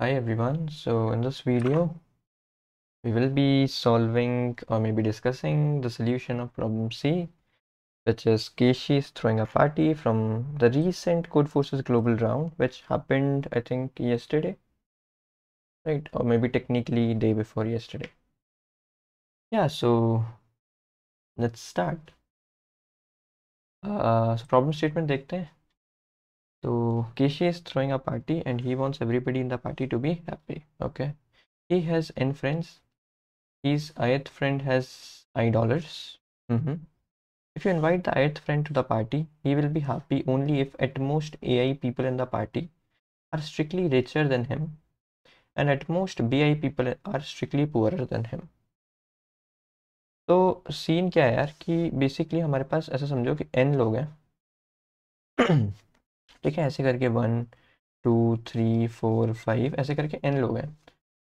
hi everyone so in this video we will be solving or maybe discussing the solution of problem c which is Keishi is throwing a party from the recent code forces global round which happened i think yesterday right or maybe technically day before yesterday yeah so let's start uh, so problem statement dekhte So Kishi is throwing a party and he wants everybody in the party to be happy. Okay. He has N friends. His ith friend has I dollars. Mm -hmm. If you invite the ith friend to the party, he will be happy only if at most AI people in the party are strictly richer than him and at most BI people are strictly poorer than him. तो scene क्या है यार कि basically हमारे पास ऐसा समझो कि N लोग हैं ठीक है ऐसे करके one two three four five ऐसे करके एन लोग हैं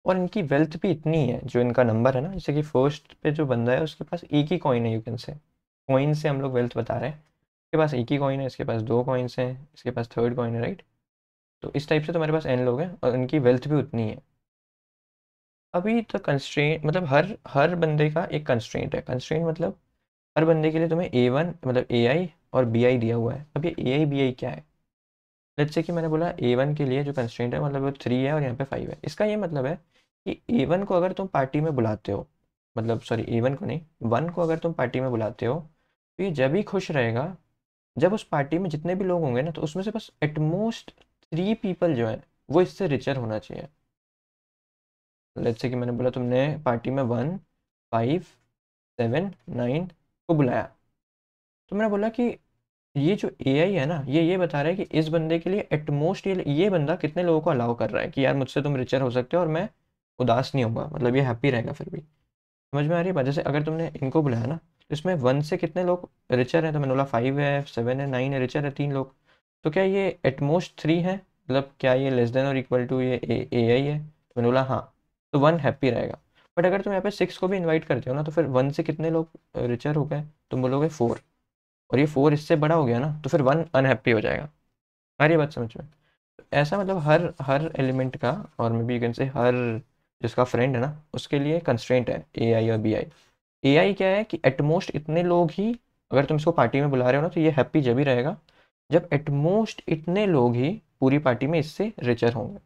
और इनकी वेल्थ भी इतनी है जो इनका नंबर है ना जैसे कि फर्स्ट पे जो बंदा है उसके पास एक ही कॉइन है यू कैन से कॉइन से हम लोग वेल्थ बता रहे हैं इसके पास एक ही कॉइन है इसके पास दो कॉइन्स हैं इसके पास थर्ड कॉइन है राइट तो इस टाइप से तुम्हारे तो पास एन लोग हैं और इनकी वेल्थ भी उतनी है अभी तो कंस्ट्रेंट मतलब हर हर बंदे का एक कंस्ट्रेंट है कंस्ट्रेंट मतलब हर बंदे के लिए तुम्हें ए वन मतलब ए आई और बी आई दिया हुआ है अब ये ए आई बी आई क्या है लेट्स से कि मैंने बोला ए वन के लिए जो कंस्टेंट है मतलब वो थ्री है और यहाँ पे फाइव है इसका ये मतलब है कि ए वन को अगर तुम पार्टी में बुलाते हो मतलब सॉरी ए वन को नहीं वन को अगर तुम पार्टी में बुलाते हो तो ये जब ही खुश रहेगा जब उस पार्टी में जितने भी लोग होंगे ना तो उसमें से बस एटमोस्ट थ्री पीपल जो है वो इससे रिचर होना चाहिए लेट्स से कि मैंने बोला तुमने पार्टी में वन फाइव सेवन नाइन को बुलाया तो मैंने बोला कि ये जो ए है ना ये ये बता रहा है कि इस बंदे के लिए एटमोस्ट ये ये बंदा कितने लोगों को अलाउ कर रहा है कि यार मुझसे तुम रिचर हो सकते हो और मैं उदास नहीं होऊंगा मतलब ये हैप्पी रहेगा फिर भी समझ में आ रही है जैसे अगर तुमने इनको बुलाया ना तो इसमें वन से कितने लोग रिचर हैं तो मैंने बोला फाइव है सेवन है नाइन है रिचर है तीन लोग तो क्या ये एटमोस्ट थ्री है मतलब क्या ये लेस देन और इक्वल टू ये ए आई है तो मैंने बोला हाँ तो वन हैप्पी रहेगा बट अगर तुम यहाँ पे सिक्स को भी इन्वाइट करते हो ना तो फिर वन से कितने लोग रिचर हो गए तुम बोलोगे फोर और ये फोर इससे बड़ा हो गया ना तो फिर वन अनहैप्पी हो जाएगा हर ये बात समझ में तो ऐसा मतलब हर हर एलिमेंट का और मे बी यू कैन से हर जिसका फ्रेंड है ना उसके लिए कंस्ट्रेंट है ए आई और बी आई ए आई क्या है कि एटमोस्ट इतने लोग ही अगर तुम इसको पार्टी में बुला रहे हो ना तो ये हैप्पी जब ही रहेगा जब एटमोस्ट इतने लोग ही पूरी पार्टी में इससे रिचर होंगे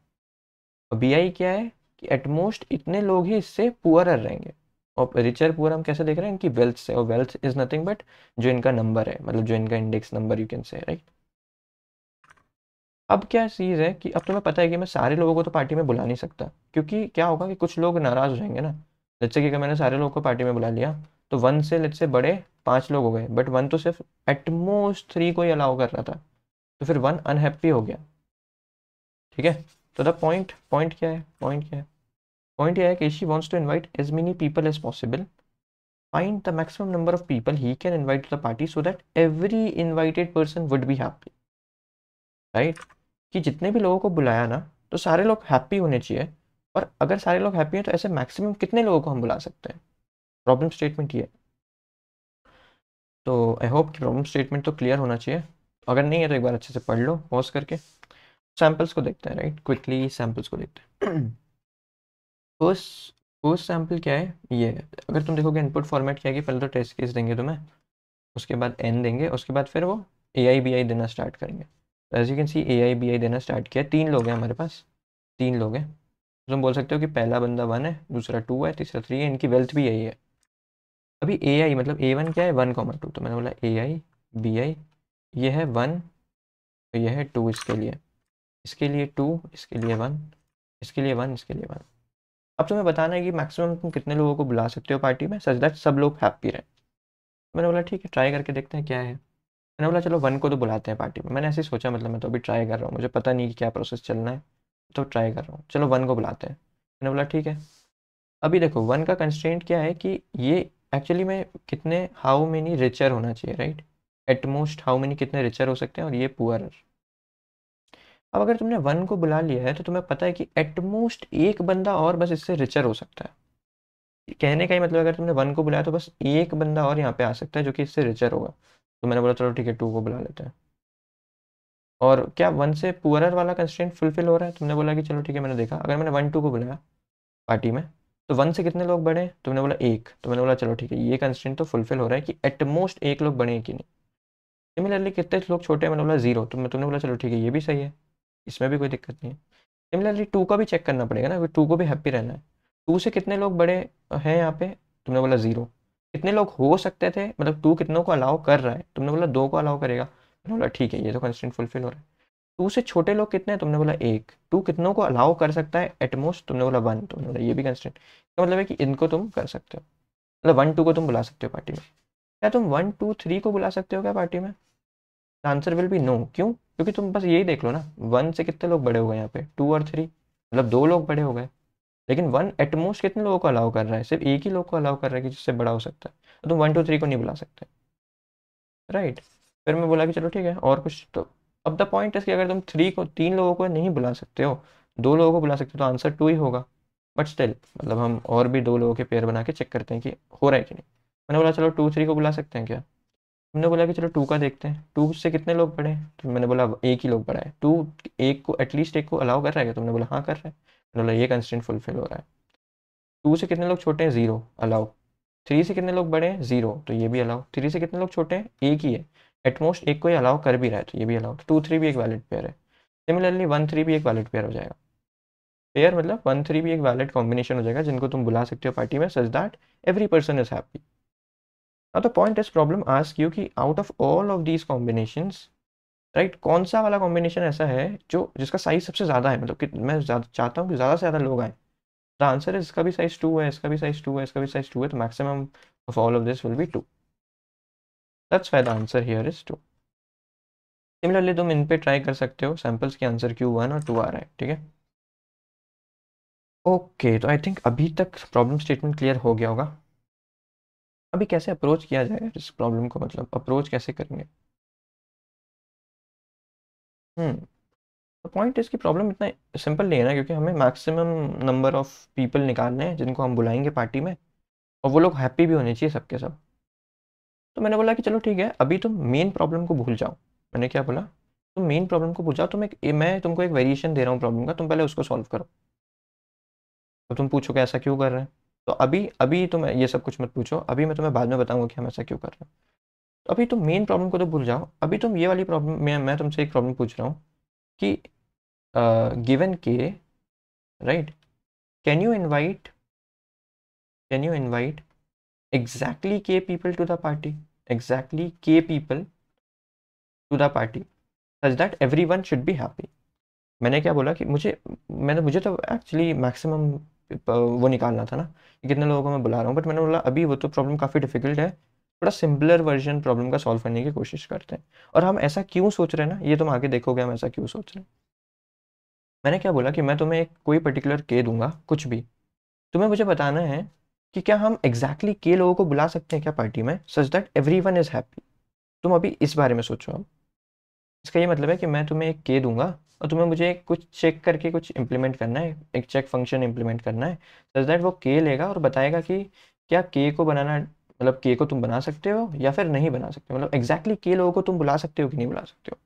और बी आई क्या है कि एटमोस्ट इतने लोग ही इससे पुअरर रहेंगे और रिचर पुअर हम कैसे देख रहे हैं इनकी वेल्थ से और वेल्थ इज नथिंग बट जो इनका नंबर है मतलब जो इनका index number you can say right अब क्या चीज़ है कि अब तुम्हें तो पता है कि मैं सारे लोगों को तो पार्टी में बुला नहीं सकता क्योंकि क्या होगा कि कुछ लोग नाराज़ हो जाएंगे ना जैसे कि अगर मैंने सारे लोगों को पार्टी में बुला लिया तो वन से लेट से बड़े पांच लोग हो गए बट वन तो सिर्फ एटमोस्ट थ्री को ही अलाउ कर रहा था तो फिर वन अनहैप्पी हो गया ठीक है तो द पॉइंट पॉइंट क्या है पॉइंट क्या है पॉइंट यह है कि she wants to invite as many people as possible find the maximum number of people he can invite the party so that every invited person would be happy right कि जितने भी लोगों को बुलाया ना तो सारे लोग हैप्पी होने चाहिए और अगर सारे लोग हैप्पी हैं तो ऐसे मैक्सिमम कितने लोगों को हम बुला सकते हैं प्रॉब्लम स्टेटमेंट ये है तो आई होप कि प्रॉब्लम स्टेटमेंट तो क्लियर होना चाहिए अगर नहीं है तो एक बार अच्छे से पढ़ लो पॉज करके सैम्पल्स को देखते हैं राइट क्विकली सैम्पल्स को देखते हैं फर्स्ट फर्स्ट सैम्पल क्या है ये अगर तुम देखोगे इनपुट फॉर्मेट क्या है कि पहले तो टेस्ट केस देंगे तुम्हें उसके बाद एन देंगे उसके बाद फिर वो ए आई बी आई देना स्टार्ट करेंगे तो as you can see A I B I देना स्टार्ट किया तीन लोग हैं हमारे पास तीन लोग हैं तो तुम बोल सकते हो कि पहला बंदा वन है दूसरा टू है तीसरा थ्री है इनकी वेल्थ भी यही है अभी ए आई मतलब ए वन क्या है वन कॉमन टू तो मैंने बोला ए आई बी आई ये है वन यह है टू तो इसके लिए इसके लिए टू इसके लिए वन इसके लिए वन इसके लिए वन अब तुम्हें बताना है कि मैक्सिमम तुम कितने लोगों को बुला सकते हो पार्टी में सच दैट सब लोग हैप्पी रहें मैंने बोला ठीक है ट्राई करके देखते हैं क्या है मैंने बोला चलो वन को तो बुलाते हैं पार्टी में मैंने ऐसे ही सोचा मतलब मैं तो अभी ट्राई कर रहा हूँ मुझे पता नहीं कि क्या प्रोसेस चलना है तो ट्राई कर रहा हूँ चलो वन को बुलाते हैं मैंने बोला ठीक है अभी देखो वन का कंस्टेंट क्या है कि ये एक्चुअली में कितने हाउ मेनी रिचर होना चाहिए राइट एटमोस्ट हाउ मेनी कितने रिचर हो सकते हैं और ये पुअर अब अगर तुमने वन को बुला लिया है तो तुम्हें पता है कि एटमोस्ट एक बंदा और बस इससे रिचर हो सकता है कहने का ही मतलब अगर तुमने वन को बुलाया तो बस एक बंदा और यहाँ पे आ सकता है जो कि इससे रिचर होगा तो मैंने बोला चलो ठीक है टू को बुला लेते हैं और क्या वन से पुअर वाला कंस्टेंट फुलफिल हो रहा है तुमने बोला कि चलो ठीक है मैंने देखा अगर मैंने वन टू को बुलाया पार्टी में तो वन से कितने लोग बढ़े तुमने बोला एक तो मैंने बोला चलो ठीक है ये कंस्टेंट तो फुलफिल हो रहा है कि एटमोस्ट एक लोग बढ़े कि नहीं सिमिलरली कितने लोग छोटे मैंने बोला जीरो तो तुमने बोला चलो ठीक है ये भी सही है इसमें भी कोई दिक्कत नहीं है सिमिलरली टू का भी चेक करना पड़ेगा ना टू को भी हैप्पी रहना है टू से कितने लोग बड़े हैं यहाँ पे तुमने बोला ज़ीरो कितने लोग हो सकते थे मतलब टू कितनों को अलाउ कर रहा है तुमने बोला दो को अलाउ करेगा तुमने बोला ठीक है ये तो कंस्टेंट फुलफिल हो रहा है टू से छोटे लोग कितने हैं तुमने बोला एक टू कितनों को अलाउ कर सकता है एटमोस्ट तुमने बोला वन तुमने बोला ये भी कंस्टेंट इसका मतलब है कि इनको तुम कर सकते हो मतलब वन टू को तुम बुला सकते हो पार्टी में क्या तुम वन टू थ्री को बुला सकते हो क्या पार्टी में आंसर विल बी नो क्यों क्योंकि तुम बस यही देख लो ना वन से कितने लोग बड़े हो गए यहाँ पे टू और थ्री मतलब दो लोग बड़े हो गए लेकिन वन एटमोस्ट कितने लोगों को अलाउ कर रहा है सिर्फ एक ही लोग को अलाउ कर रहा है कि जिससे बड़ा हो सकता है तो तुम वन टू थ्री को नहीं बुला सकते राइट right. फिर मैं बोला कि चलो ठीक है और कुछ तो अब द पॉइंट इसके अगर तुम थ्री को तीन लोगों को नहीं बुला सकते हो दो लोगों को बुला सकते हो तो आंसर टू ही होगा बट स्टिल मतलब हम और भी दो लोगों के पेयर बना के चेक करते हैं कि हो रहा है कि नहीं मैंने बोला चलो टू थ्री को बुला सकते हैं क्या हमने बोला कि चलो टू का देखते हैं टू से कितने लोग पढ़े तो मैंने बोला एक ही लोग पढ़ा है टू एक को एटलीस्ट एक को अलाउ कर रहा है तुमने तो बोला हाँ कर रहा है मैंने बोला ये कंस्टेंट फुलफिल हो रहा है टू से कितने लोग छोटे हैं जीरो अलाउ थ्री से कितने लोग बड़े हैं जीरो तो ये भी अलाउ थ्री से कितने लोग छोटे हैं एक ही है एटमोस्ट एक को ही अलाउ कर भी रहा है तो ये भी अलाउ टू थ्री भी एक वैलिड पेयर है सिमिलरली वन थ्री भी एक वैलिड पेयर हो जाएगा पेयर मतलब वन थ्री भी एक वैलिड कॉम्बिनेशन हो जाएगा जिनको तुम बुला सकते हो पार्टी में such that every person is happy Now the point test problem asks you कि out of all of these combinations, right, कौन सा वाला combination ऐसा है जो जिसका size सबसे ज़्यादा है मतलब कि मैं चाहता हूँ कि ज़्यादा से ज़्यादा लोग आए The answer is इसका भी size 2 है इसका भी size 2 है इसका भी size 2 है तो maximum of all of this will be 2. That's why the answer here is 2. Similarly तुम इन पे ट्राई कर सकते हो सैम्पल्स के आंसर क्यों वन और टू आ रहा है ठीक है ओके okay, तो आई थिंक अभी तक प्रॉब्लम स्टेटमेंट क्लियर हो गया होगा अभी कैसे अप्रोच किया जाएगा इस प्रॉब्लम को मतलब अप्रोच कैसे करेंगे पॉइंट इसकी प्रॉब्लम इतना सिंपल नहीं है ना क्योंकि हमें मैक्सिमम नंबर ऑफ पीपल निकालने हैं जिनको हम बुलाएंगे पार्टी में और वो लोग हैप्पी भी होने चाहिए सबके सब तो मैंने बोला कि चलो ठीक है अभी तुम मेन प्रॉब्लम को भूल जाओ मैंने क्या बोला तुम मेन प्रॉब्लम को भूल जाओ तुम एक मैं तुमको एक वेरिएशन दे रहा हूँ प्रॉब्लम का तुम पहले उसको सॉल्व करो तो तुम पूछो कि ऐसा क्यों कर रहे हैं तो अभी अभी तो मैं ये सब कुछ मत पूछो अभी मैं तुम्हें बाद में बताऊंगा कि हम ऐसा क्यों कर रहे हैं तो अभी तुम मेन प्रॉब्लम को तो भूल जाओ अभी तुम ये वाली प्रॉब्लम मैं मैं तुमसे एक प्रॉब्लम पूछ रहा हूँ कि given K right can you invite can you invite exactly K people to the party exactly K people to the party such that every one should be happy मैंने क्या बोला कि मुझे मैंने मुझे तो एक्चुअली मैक्सिमम वो निकालना था ना कितने लोगों को मैं बुला रहा हूँ बट मैंने बोला अभी वो तो प्रॉब्लम काफ़ी डिफिकल्ट है थोड़ा सिंपलर वर्जन प्रॉब्लम का सॉल्व करने की कोशिश करते हैं और हम ऐसा क्यों सोच रहे हैं ना ये तुम आगे देखोगे हम ऐसा क्यों सोच रहे हैं मैंने क्या बोला कि मैं तुम्हें एक कोई पर्टिकुलर के दूंगा कुछ भी तुम्हें मुझे बताना है कि क्या हम एग्जैक्टली exactly के लोगों को बुला सकते हैं क्या पार्टी में such that every one is happy तुम अभी इस बारे में सोचो अब इसका ये मतलब है कि मैं तुम्हें एक के दूंगा और तुम्हें मुझे कुछ चेक करके कुछ इम्प्लीमेंट करना है एक चेक फंक्शन इम्प्लीमेंट करना है सच दैट वो के लेगा और बताएगा कि क्या के को बनाना मतलब के को तुम बना सकते हो या फिर नहीं बना सकते मतलब एग्जैक्टली के लोगों को तुम बुला सकते हो कि नहीं बुला सकते हो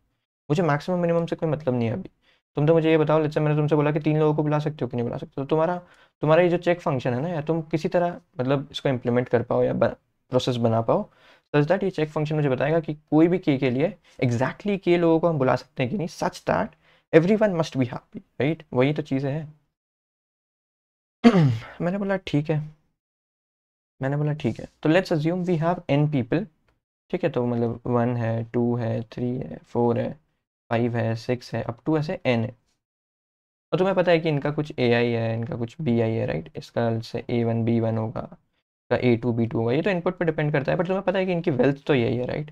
मुझे मैक्सिमम मिनिमम से कोई मतलब नहीं है अभी तुम तो मुझे ये बताओ लेट्स मैंने तुमसे बोला कि तीन लोगों को बुला सकते हो कि नहीं बुला सकते हो तो तुम्हारा तुम्हारा ये जो चेक फंक्शन है ना या तुम किसी तरह मतलब इसको इम्प्लीमेंट कर पाओ या प्रोसेस बना पाओ सच दैट ये चेक फंक्शन मुझे बताएगा कि कोई भी के के लिए एग्जैक्टली exactly के लोगों को हम बुला सकते हैं कि नहीं such that every one must be happy right वही तो चीज़ें हैं मैंने बोला ठीक है मैंने बोला ठीक है तो let's assume we have N people ठीक है तो मतलब वन है टू है थ्री है फोर है फाइव है सिक्स है अप टू ऐसे एन है और तुम्हें पता है कि इनका कुछ ए आई है इनका कुछ बी आई है राइट इसका से ए वन बी वन होगा का ए टू बी टू होगा ये तो इनपुट पे डिपेंड करता है बट तुम्हें पता है कि इनकी वेल्थ तो यही है right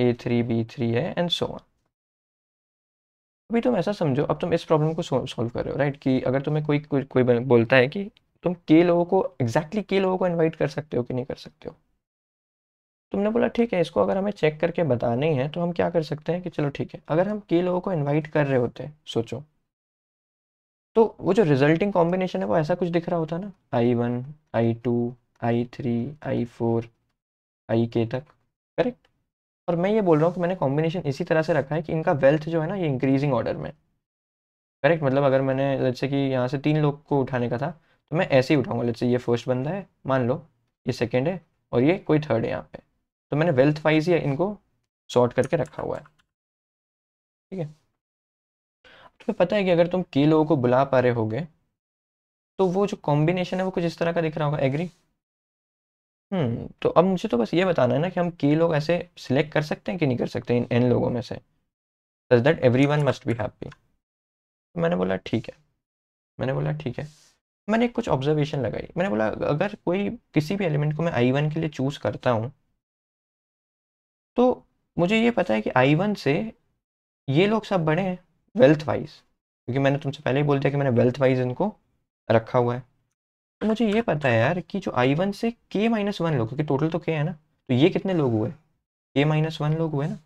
A three B three है एंड सो ऑन अभी तुम ऐसा समझो अब तुम इस प्रॉब्लम को सॉल्व कर रहे हो राइट कि अगर तुम्हें कोई कोई, कोई बोलता है कि तुम के लोगों को एग्जैक्टली exactly के लोगों को इन्वाइट कर सकते हो कि नहीं कर सकते हो तुमने बोला ठीक है इसको अगर हमें चेक करके बताने ही है तो हम क्या कर सकते हैं कि चलो ठीक है अगर हम के लोगों को इन्वाइट कर रहे होते हैं सोचो तो वो जो रिजल्टिंग कॉम्बिनेशन है वो ऐसा कुछ दिख रहा होता ना I one I two I three I four I K तक करेक्ट और मैं ये बोल रहा हूँ कि मैंने कॉम्बिनेशन इसी तरह से रखा है कि इनका वेल्थ जो है ना ये इंक्रीजिंग ऑर्डर में करेक्ट मतलब अगर मैंने जैसे कि यहाँ से तीन लोग को उठाने का था तो मैं ऐसे ही उठाऊंगा जैसे ये फर्स्ट बंदा है मान लो ये सेकेंड है और ये कोई थर्ड है यहाँ पे तो मैंने वेल्थ वाइज ही इनको सॉर्ट करके रखा हुआ है ठीक है तुम्हें पता है कि अगर तुम के लोगों को बुला पा रहे होगे तो वो जो कॉम्बिनेशन है वो कुछ इस तरह का दिख रहा होगा एग्री हम्म तो अब मुझे तो बस ये बताना है ना कि हम के लोग ऐसे सिलेक्ट कर सकते हैं कि नहीं कर सकते इन एन लोगों में से दस that every one must be happy मैंने बोला ठीक है मैंने बोला ठीक है मैंने कुछ ऑब्जर्वेशन लगाई मैंने बोला अगर कोई किसी भी एलिमेंट को मैं आई वन के लिए चूज़ करता हूँ तो मुझे ये पता है कि आई वन से ये लोग सब बड़े हैं वेल्थ वाइज क्योंकि मैंने तुमसे पहले ही बोल दिया कि मैंने वेल्थ वाइज इनको रखा हुआ है मुझे ये पता है यार कि जो आई वन से के माइनस वन लोग क्योंकि टोटल तो के है ना तो ये कितने लोग हुए के माइनस वन लोग हुए ना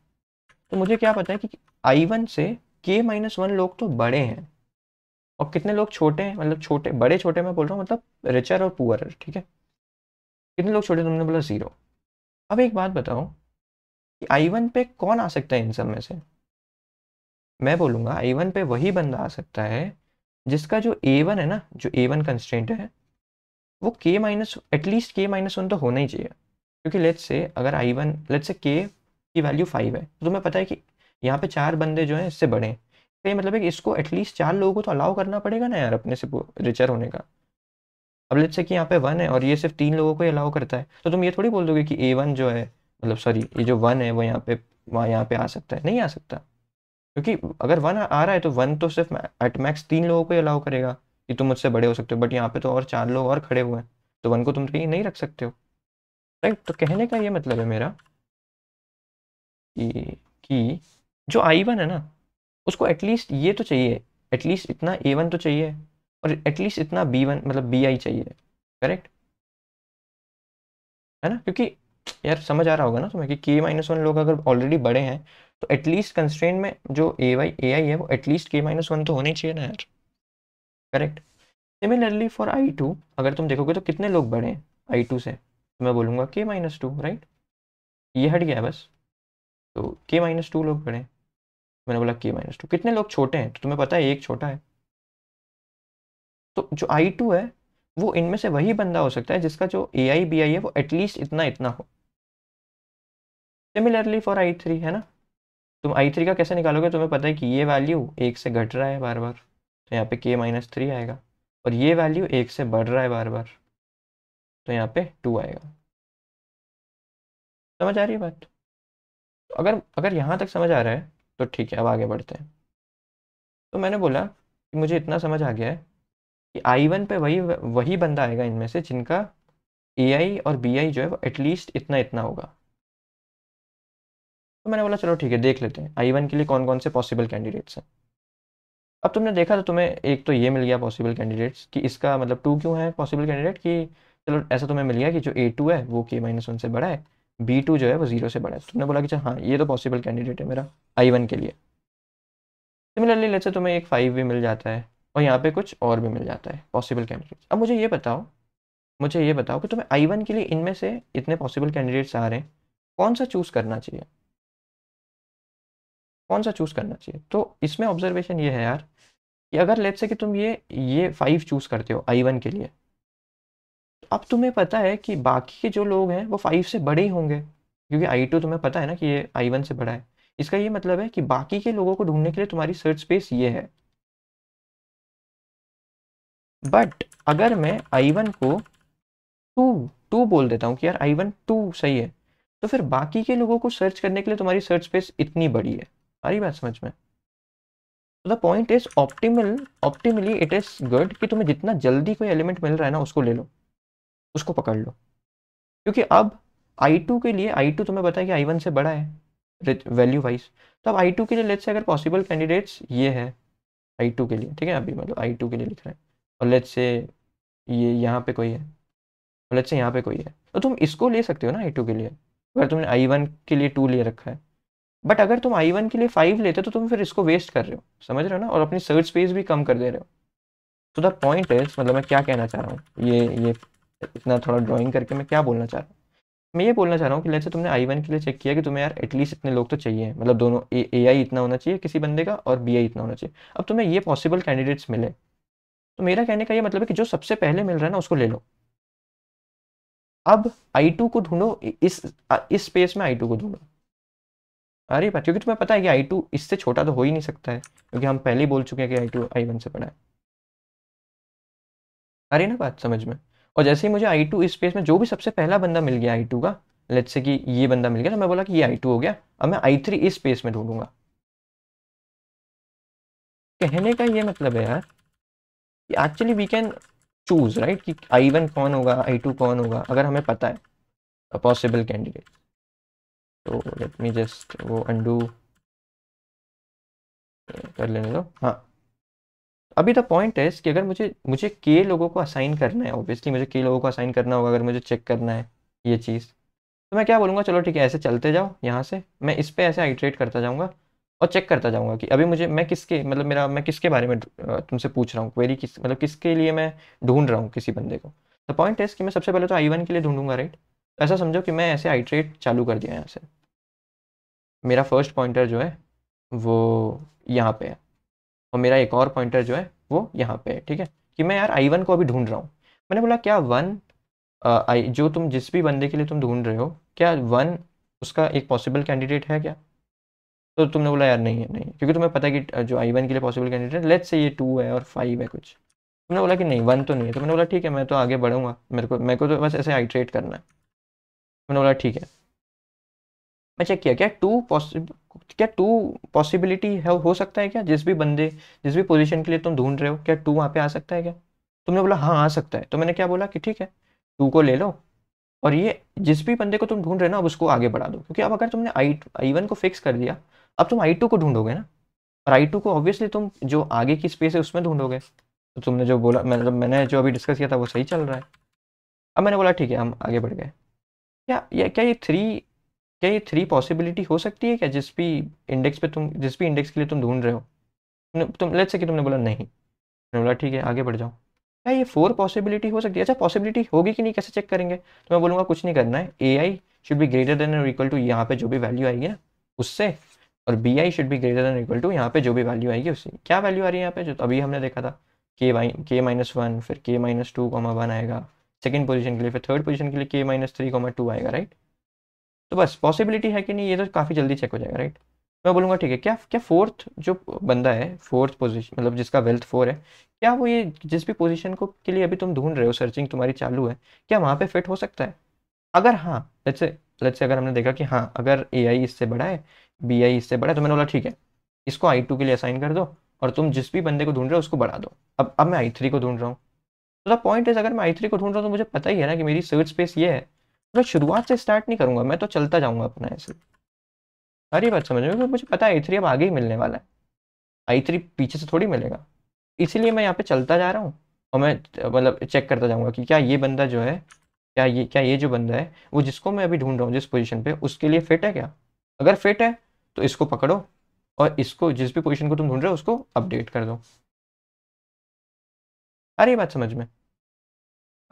तो मुझे क्या पता है कि आई वन से के माइनस वन लोग तो बड़े हैं और कितने लोग छोटे हैं मतलब छोटे बड़े छोटे मैं बोल रहा हूँ मतलब रिचर और पुअर ठीक है कितने लोग छोटे तुमने बोला ज़ीरो अब एक बात बताओ कि आई वन पे कौन आ सकता है इन सब में से मैं बोलूँगा आई वन पे वही बंदा आ सकता है जिसका जो ए वन है ना जो ए वन कंस्टेंट है वो k minus at least k minus one तो होना ही चाहिए क्योंकि लेट्स से अगर आई वन लेट्स से के की वैल्यू फाइव है तो तुम्हें पता है कि यहाँ पे चार बंदे जो हैं इससे बड़े हैं तो ये मतलब है कि इसको एटलीस्ट चार लोगों को तो अलाउ करना पड़ेगा ना यार अपने से रिचर होने का अब लेट्स से कि यहाँ पे वन है और ये सिर्फ तीन लोगों को ही अलाउ करता है तो तुम ये थोड़ी बोल दोगे कि ए वन जो है मतलब सॉरी ये जो वन है वो यहाँ पे वहाँ यहाँ पे आ सकता है नहीं आ सकता क्योंकि अगर वन आ रहा है तो वन तो सिर्फ एट मैक्स तीन लोगों को ही अलाउ करेगा कि तुम मुझसे बड़े हो सकते हो बट यहाँ पे तो और चार लोग और खड़े हुए हैं तो वन को तुम कहीं नहीं रख सकते हो राइट तो कहने का ये मतलब है मेरा कि, कि जो आई वन है ना उसको एटलीस्ट ये तो चाहिए एटलीस्ट इतना ए वन तो चाहिए और एटलीस्ट इतना बी वन मतलब बी आई चाहिए करेक्ट है ना क्योंकि यार समझ आ रहा होगा ना तुम्हें कि के माइनस वन लोग अगर ऑलरेडी बड़े हैं तो एटलीस्ट कंस्ट्रेंट में जो ए वाई ए आई है वो एटलीस्ट के माइनस वन तो होने चाहिए ना यार correct similarly for I two अगर तुम देखोगे तो कितने लोग बढ़े हैं आई टू से तो मैं बोलूँगा के माइनस टू राइट ये हट गया बस तो के माइनस टू लोग बढ़े मैंने बोला के माइनस टू कितने लोग छोटे हैं तो तुम्हें पता है एक छोटा है तो जो आई टू है वो इनमें से वही बंदा हो सकता है जिसका जो ए आई बी आई है वो एटलीस्ट इतना इतना हो सिमिलरली फॉर आई थ्री है ना तुम आई थ्री का कैसे निकालोगे तुम्हें पता है कि ये वैल्यू एक से घट रहा है बार बार तो यहाँ पे के माइनस थ्री आएगा और ये वैल्यू एक से बढ़ रहा है बार बार तो यहाँ पे टू आएगा समझ आ रही है बात तो अगर अगर यहाँ तक समझ आ रहा है तो ठीक है अब आगे बढ़ते हैं तो मैंने बोला कि मुझे इतना समझ आ गया है कि आई वन पे वही वही बंदा आएगा इनमें से जिनका ए आई और बी आई जो है वो एटलीस्ट इतना इतना होगा तो मैंने बोला चलो ठीक है देख लेते हैं आई वन के लिए कौन कौन से पॉसिबल कैंडिडेट्स हैं अब तुमने देखा तो तुम्हें एक तो ये मिल गया पॉसिबल कैंडिडेट्स कि इसका मतलब टू क्यों है पॉसिबल कैंडिडेट कि चलो ऐसा तुम्हें मिल गया कि जो ए टू है वो के माइनस वन से बड़ा है बी टू जो है वो जीरो से बड़ा है तो तुमने बोला कि अच्छा, हाँ ये तो पॉसिबल कैंडिडेट है मेरा आई वन के लिए सिमिलरली लेट से तुम्हें एक फाइव भी मिल जाता है और यहाँ पे कुछ और भी मिल जाता है पॉसिबल कैंडिडेट्स अब मुझे ये बताओ मुझे ये बताओ कि तुम्हें आई वन के लिए इनमें से इतने पॉसिबल कैंडिडेट्स आ रहे हैं कौन सा चूज़ करना चाहिए कौन सा चूज़ करना चाहिए तो इसमें ऑब्जर्वेशन ये है यार कि अगर लेट से कि तुम ये ये फाइव चूज़ करते हो आई वन के लिए तो अब तुम्हें पता है कि बाकी के जो लोग हैं वो फाइव से बड़े ही होंगे क्योंकि आई टू तुम्हें पता है ना कि ये आई वन से बड़ा है इसका ये मतलब है कि बाकी के लोगों को ढूंढने के लिए तुम्हारी सर्च स्पेस ये है बट अगर मैं आई वन को टू टू बोल देता हूँ कि यार आई वन टू सही है तो फिर बाकी के लोगों को सर्च करने के लिए तुम्हारी सर्च स्पेस इतनी बड़ी है आ रही बात समझ में the point is optimal optimally it is good कि तुम्हें जितना जल्दी कोई एलिमेंट मिल रहा है ना उसको ले लो उसको पकड़ लो क्योंकि अब आई टू के लिए आई टू तुम्हें पता है कि आई वन से बड़ा है वैल्यू वाइज तो अब आई टू के लिए लेट्स अगर पॉसिबल कैंडिडेट्स ये है आई टू के लिए ठीक है अभी मतलब आई टू के लिए लिख रहे हैं और लेट्स से ये यहाँ पे कोई है और लेट्स से यहाँ पे कोई है तो तुम इसको ले सकते हो ना आई टू के लिए अगर तुमने आई वन के लिए टू ले रखा है बट अगर तुम आई वन के लिए फाइव लेते हो तो तुम फिर इसको वेस्ट कर रहे हो समझ रहे हो ना और अपनी सर्च स्पेस भी कम कर दे रहे हो तो द पॉइंट इज मतलब मैं क्या कहना चाह रहा हूँ ये ये इतना थोड़ा ड्राइंग करके मैं क्या बोलना चाह रहा हूँ मैं ये बोलना चाह रहा हूँ कि लेट तुमने आई वन के लिए चेक किया कि तुम्हें यार एटलीस्ट इतने लोग तो चाहिए मतलब दोनों ए आई इतना होना चाहिए किसी बंदे का और बी आई इतना होना चाहिए अब तुम्हें ये पॉसिबल कैंडिडेट्स मिले तो मेरा कहने का ये मतलब है कि जो सबसे पहले मिल रहा है ना उसको ले लो अब आई टू को ढूंढो इस इस स्पेस में आई टू को ढूंढो अरे बात क्योंकि तुम्हें पता है कि आई टू इससे छोटा तो हो ही नहीं सकता है क्योंकि हम पहले ही बोल चुके हैं कि आई टू आई वन से बड़ा है अरे ना बात समझ में और जैसे ही मुझे आई टू इस स्पेस में जो भी सबसे पहला बंदा मिल गया आई टू का लेट से कि ये बंदा मिल गया तो मैं बोला कि ये आई टू हो गया अब मैं आई थ्री इस स्पेस में ढूंढूंगा कहने का ये मतलब है यार कि actually we can choose right कि आई वन कौन होगा आई टू कौन होगा अगर हमें पता है पॉसिबल कैंडिडेट तो लेट मी जस्ट वो अंडू कर लेने दो हाँ अभी द पॉइंट है कि अगर मुझे मुझे के लोगों को असाइन करना है ऑब्वियसली मुझे के लोगों को असाइन करना होगा अगर मुझे चेक करना है ये चीज़ तो मैं क्या बोलूँगा चलो ठीक है ऐसे चलते जाओ यहाँ से मैं इस पर ऐसे आइट्रेट करता जाऊँगा और चेक करता जाऊँगा कि अभी मुझे मैं किसके मतलब मेरा मैं किसके बारे में तुमसे पूछ रहा हूँ क्वेरी किस मतलब किसके लिए मैं ढूंढ रहा हूँ किसी बंदे को द पॉइंट है कि मैं सबसे पहले तो आई वन के लिए ढूंढूंगा राइट ऐसा समझो कि मैं ऐसे आइट्रेट चालू कर दिया यहाँ से मेरा फर्स्ट पॉइंटर जो है वो यहाँ पे है और मेरा एक और पॉइंटर जो है वो यहाँ पे है ठीक है कि मैं यार आई वन को अभी ढूंढ रहा हूँ मैंने बोला क्या वन आई जो तुम जिस भी बंदे के लिए तुम ढूंढ रहे हो क्या वन उसका एक पॉसिबल कैंडिडेट है क्या तो तुमने बोला यार नहीं है नहीं क्योंकि तुम्हें पता है कि जो आई वन के लिए पॉसिबल कैंडिडेट लेट से ये टू है और फाइव है कुछ तुमने बोला कि नहीं वन तो नहीं है तो मैंने बोला ठीक है मैं तो आगे बढ़ूंगा मेरे को मेरे को तो बस ऐसे हाइट्रेट करना है मैंने बोला ठीक है मैं चेक किया क्या टू पॉसिबल क्या टू पॉसिबिलिटी है हो सकता है क्या जिस भी बंदे जिस भी पोजीशन के लिए तुम ढूंढ रहे हो क्या टू वहाँ पे आ सकता है क्या तुमने बोला हाँ आ सकता है तो मैंने क्या बोला कि ठीक है टू को ले लो और ये जिस भी बंदे को तुम ढूंढ रहे हो ना अब उसको आगे बढ़ा दो क्योंकि अब अगर तुमने आई आई वन को फिक्स कर दिया अब तुम आई टू को ढूंढोगे ना और आई टू को ऑब्वियसली तुम जो आगे की स्पेस है उसमें ढूंढोगे तो तुमने जो बोला मतलब मैंने जो अभी डिस्कस किया था वो सही चल रहा है अब मैंने बोला ठीक है हम आगे बढ़ गए क्या ये क्या ये थ्री क्या ये थ्री पॉसिबिलिटी हो सकती है क्या जिस भी इंडेक्स पे तुम जिस भी इंडेक्स के लिए तुम ढूंढ रहे हो तुम लेट से कि तुमने बोला नहीं मैंने बोला ठीक है आगे बढ़ जाओ क्या ये फोर पॉसिबिलिटी हो सकती है अच्छा पॉसिबिलिटी होगी कि नहीं कैसे चेक करेंगे तो मैं बोलूँगा कुछ नहीं करना है ए आई शुड भी ग्रेटर देन और इक्वल टू यहाँ पे जो भी वैल्यू आएगी ना उससे और बी आई शुड भी ग्रेटर देन इक्वल टू यहाँ पे जो भी वैल्यू आएगी उससे क्या वैल्यू आ रही है यहाँ पे जो अभी हमने देखा था के वाई के माइनस वन फिर k minus two comma one आएगा सेकेंड पोजिशन के लिए फिर थर्ड पोजिशन के लिए k minus three comma two आएगा राइट तो बस पॉसिबिलिटी है कि नहीं ये तो काफ़ी जल्दी चेक हो जाएगा राइट मैं बोलूँगा ठीक है क्या क्या फोर्थ जो बंदा है फोर्थ पोजिशन मतलब जिसका वेल्थ फोर है क्या वो ये जिस भी पोजिशन को के लिए अभी तुम ढूंढ रहे हो सर्चिंग तुम्हारी चालू है क्या वहाँ पर फिट हो सकता है अगर हाँ लच्चे लच्चे अगर हमने देखा कि हाँ अगर ए आई इससे बड़ा है बी आई इससे बड़ा है तो मैंने बोला ठीक है इसको आई टू के लिए असाइन कर दो और तुम जिस भी बंदे को ढूंढ रहे हो उसको बढ़ा दो अब अब मैं आई थ्री को ढूंढ रहा हूँ तो द पॉइंट इज अगर मैं आई थ्री को ढूंढ रहा हूँ तो मुझे पता ही है ना कि मेरी सर्च स्पेस ये है मैं तो शुरुआत से स्टार्ट नहीं करूँगा मैं तो चलता जाऊंगा अपना ऐसे अरे बात समझ में क्योंकि मुझे पता है आई थ्री अब आगे ही मिलने वाला है आई थ्री पीछे से थोड़ी मिलेगा इसीलिए मैं यहाँ पे चलता जा रहा हूँ और मैं मतलब चेक करता जाऊँगा कि क्या ये बंदा जो है क्या ये क्या ये जो बंदा है वो जिसको मैं अभी ढूंढ रहा हूँ जिस पोजीशन पर उसके लिए फिट है क्या अगर फिट है तो इसको पकड़ो और इसको जिस भी पोजीशन को तुम ढूंढ रहे हो उसको अपडेट कर दो आ रही बात समझ में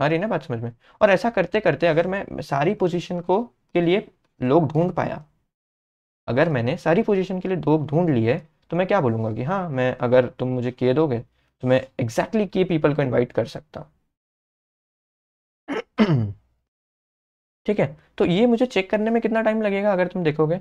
आ रही ना बात समझ में और ऐसा करते करते अगर मैं सारी पोजीशन को के लिए लोग ढूंढ पाया अगर मैंने सारी पोजीशन के लिए लोग ढूंढ लिए तो मैं क्या बोलूँगा कि हाँ मैं अगर तुम मुझे के दोगे तो मैं एग्जैक्टली के पीपल को इन्वाइट कर सकता ठीक है तो ये मुझे चेक करने में कितना टाइम लगेगा अगर तुम देखोगे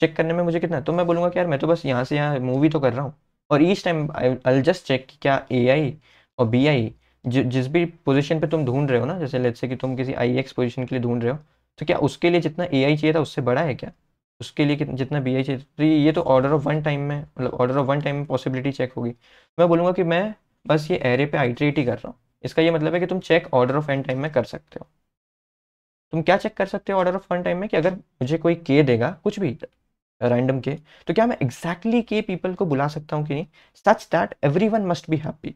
चेक करने में मुझे कितना तो मैं बोलूँगा कि यार मैं तो बस यहाँ से यहाँ मूवी तो कर रहा हूँ और each time I just check कि क्या ए आई और बी आई जिस भी पोजीशन पे तुम ढूंढ रहे हो ना जैसे लेट्स से कि तुम किसी आई एक्स पोजिशन के लिए ढूंढ रहे हो तो क्या उसके लिए जितना ए आई चाहिए था उससे बड़ा है क्या उसके लिए जितना बी आई चाहिए तो ये तो ऑर्डर ऑफ वन टाइम में मतलब ऑर्डर ऑफ वन टाइम में पॉसिबिलिटी चेक होगी मैं बोलूँगा कि मैं बस ये एरे पे आइट्रेट ही कर रहा हूँ इसका ये मतलब है कि तुम check order of n time में कर सकते हो तुम क्या चेक कर सकते हो ऑर्डर ऑफ वन टाइम में कि अगर मुझे कोई के देगा कुछ भी रैंडम के तो क्या मैं एग्जैक्टली exactly के पीपल को बुला सकता हूँ कि नहीं such that every one must be happy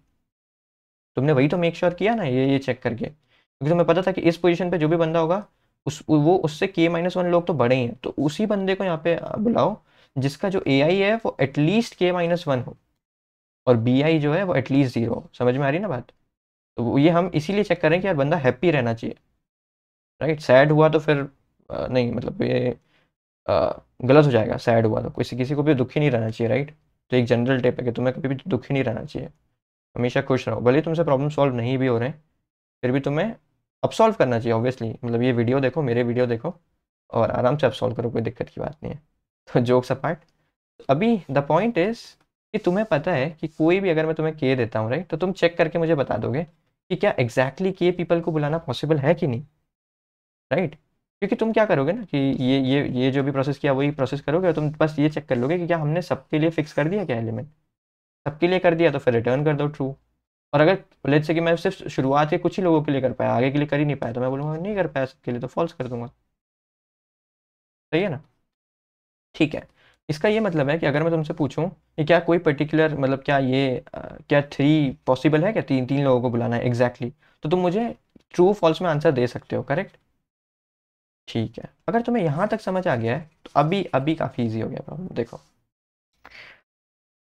तुमने वही हाँ। तो मेक श्योर sure किया ना ये ये चेक करके क्योंकि तुम्हें पता था कि इस पोजिशन पर जो भी बंदा होगा उस वो उससे के माइनस वन लोग तो बड़े ही हैं तो उसी बंदे को यहाँ पे बुलाओ जिसका जो ए आई है वो एटलीस्ट के माइनस वन हो और बी आई जो है वो एटलीस्ट जीरो हो समझ में आ रही ना बात तो ये हम इसीलिए चेक करें कि यार बंदा हैप्पी रहना चाहिए राइट सैड हुआ तो फिर आ, नहीं मतलब ये आ, गलत हो जाएगा सैड हुआ तो किसी किसी को भी दुखी नहीं रहना चाहिए राइट तो एक जनरल टेप है कि तुम्हें कभी भी दुखी नहीं रहना चाहिए हमेशा खुश रहो भले तुमसे प्रॉब्लम सॉल्व नहीं भी हो रहे फिर भी तुम्हें अब सॉल्व करना चाहिए ऑब्वियसली मतलब ये वीडियो देखो मेरे वीडियो देखो और आराम से अब सॉल्व करो कोई दिक्कत की बात नहीं है तो जोक्स अपार्ट अभी द पॉइंट इज़ कि तुम्हें पता है कि कोई भी अगर मैं तुम्हें के देता हूँ राइट तो तुम चेक करके मुझे बता दोगे कि क्या एग्जैक्टली exactly के पीपल को बुलाना पॉसिबल है कि नहीं राइट क्योंकि तुम क्या करोगे ना कि ये ये ये जो भी प्रोसेस किया वही प्रोसेस करोगे तुम बस ये चेक कर लोगे कि क्या हमने सबके लिए फिक्स कर दिया क्या एलिमेंट सबके लिए कर दिया तो फिर रिटर्न कर दो ट्रू और अगर लेट से कि मैं सिर्फ शुरुआत के कुछ ही लोगों के लिए कर पाया आगे के लिए कर ही नहीं पाया तो मैं बोलूँगा नहीं कर पाया सबके लिए तो फॉल्स कर दूंगा सही है ना ठीक है इसका ये मतलब है कि अगर मैं तुमसे पूछूँ कि क्या कोई पर्टिकुलर मतलब क्या ये क्या थ्री पॉसिबल है क्या तीन तीन लोगों को बुलाना है एग्जैक्टली exactly. तो तुम मुझे ट्रू फॉल्स में आंसर दे सकते हो करेक्ट ठीक है अगर तुम्हें यहाँ तक समझ आ गया है तो अभी अभी काफ़ी ईजी हो गया प्रॉब्लम देखो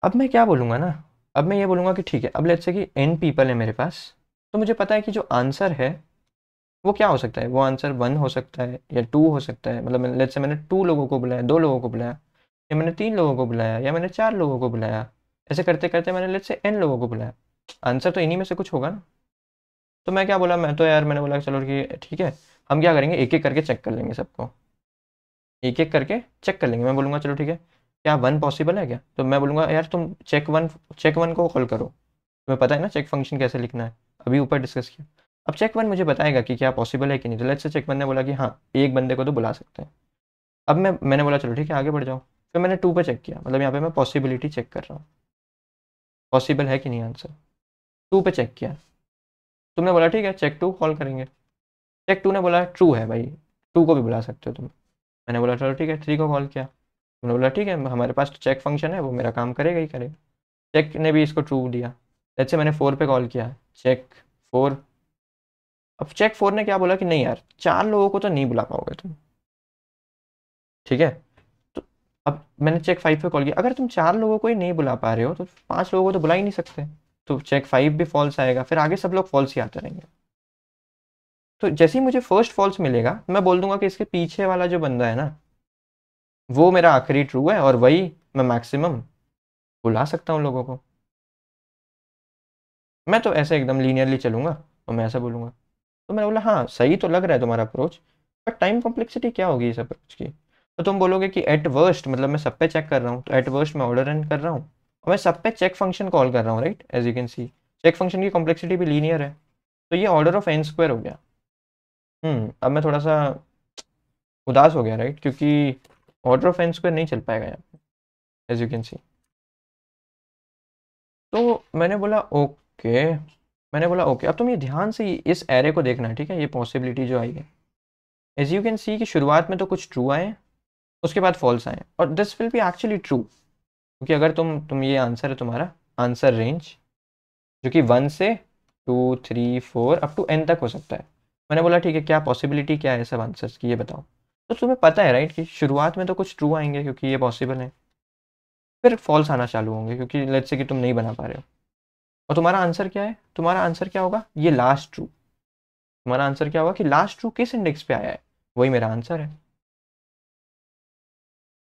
अब मैं क्या बोलूँगा ना अब मैं ये बोलूँगा कि ठीक है अब लेट्स से कि एन पीपल है मेरे पास तो मुझे पता है कि जो आंसर है वो क्या हो सकता है वो आंसर वन हो सकता है या टू हो सकता है मतलब लेट्स से मैंने टू लोगों को बुलाया दो लोगों को बुलाया या मैंने तीन लोगों को बुलाया या मैंने चार लोगों को बुलाया ऐसे करते करते मैंने लेट्स से एन लोगों को बुलाया आंसर तो इन्हीं में से कुछ होगा ना तो मैं क्या बोला मैं तो यार मैंने बोला चलो कि ठीक है हम क्या करेंगे एक एक करके चेक कर लेंगे सबको एक एक करके चेक कर लेंगे मैं बोलूँगा चलो ठीक है क्या वन पॉसिबल है क्या तो मैं बोलूँगा यार तुम चेक वन चेक वन को कॉल करो तुम्हें पता है ना चेक फंक्शन कैसे लिखना है अभी ऊपर डिस्कस किया अब चेक वन मुझे बताएगा कि क्या पॉसिबल है कि नहीं तो लेट से चेक वन ने बोला कि हाँ एक बंदे को तो बुला सकते हैं अब मैं मैंने बोला चलो ठीक है आगे बढ़ जाओ फिर मैंने टू पर चेक किया मतलब यहाँ पे मैं पॉसिबिलिटी चेक कर रहा हूँ पॉसिबल है कि नहीं आंसर टू पर चेक किया तुमने तो बोला ठीक है चेक टू कॉल करेंगे चेक टू ने बोला ट्रू है भाई टू को भी बुला सकते हो तुम मैंने बोला चलो ठीक है थ्री को कॉल किया उन्होंने बोला ठीक है हमारे पास चेक तो फंक्शन है वो मेरा काम करेगा ही करेगा चेक ने भी इसको ट्रू दिया जैसे मैंने फोर पे कॉल किया चेक फोर अब चेक फोर ने क्या बोला कि नहीं यार चार लोगों को तो नहीं बुला पाओगे तुम ठीक है तो अब मैंने चेक फाइव पे कॉल किया अगर तुम चार लोगों को ही नहीं बुला पा रहे हो तो पांच लोगों को तो बुला ही नहीं सकते तो चेक फाइव भी फॉल्स आएगा फिर आगे सब लोग फॉल्स ही आते रहेंगे तो जैसे ही मुझे फर्स्ट फॉल्स मिलेगा मैं बोल दूंगा कि इसके पीछे वाला जो बंदा है ना वो मेरा आखिरी ट्रू है और वही मैं मैक्सिमम बुला सकता हूँ लोगों को मैं तो ऐसे एकदम लीनियरली चलूँगा और मैं ऐसा बोलूंगा तो मैंने बोला हाँ सही तो लग रहा है तुम्हारा अप्रोच बट टाइम कॉम्प्लेक्सिटी क्या होगी इस अप्रोच की तो तुम बोलोगे कि एट वर्स्ट मतलब मैं सब पे चेक कर रहा हूँ तो एट वर्स्ट मैं ऑर्डर रन कर रहा हूँ और मैं सब पे चेक फंक्शन कॉल कर रहा हूँ right as you can see check function की कॉम्प्लेक्सिटी भी लीनियर है तो ये ऑर्डर ऑफ एन स्क्वायर हो गया हम्म, अब मैं थोड़ा सा उदास हो गया राइट क्योंकि ऑर्डर ऑफ एन स्क्वायर नहीं चल पाएगा यहाँ पे एज यू कैन सी तो मैंने बोला ओके मैंने बोला ओके अब तुम ये ध्यान से इस एरे को देखना है ठीक है ये पॉसिबिलिटी जो आई है एज यू कैन सी कि शुरुआत में तो कुछ ट्रू आए उसके बाद फॉल्स आए और this will be actually true क्योंकि अगर तुम तुम ये आंसर है तुम्हारा आंसर रेंज जो कि वन से two three four up to n तक हो सकता है मैंने बोला ठीक है क्या पॉसिबिलिटी क्या है सब आंसर्स की ये बताओ तो तुम्हें पता है राइट कि शुरुआत में तो कुछ ट्रू आएंगे क्योंकि ये पॉसिबल है फिर फॉल्स आना चालू होंगे क्योंकि लेट्स से कि तुम नहीं बना पा रहे हो और तुम्हारा आंसर क्या है तुम्हारा आंसर क्या होगा ये लास्ट ट्रू तुम्हारा आंसर क्या होगा कि लास्ट ट्रू किस इंडेक्स पे आया है वही मेरा आंसर है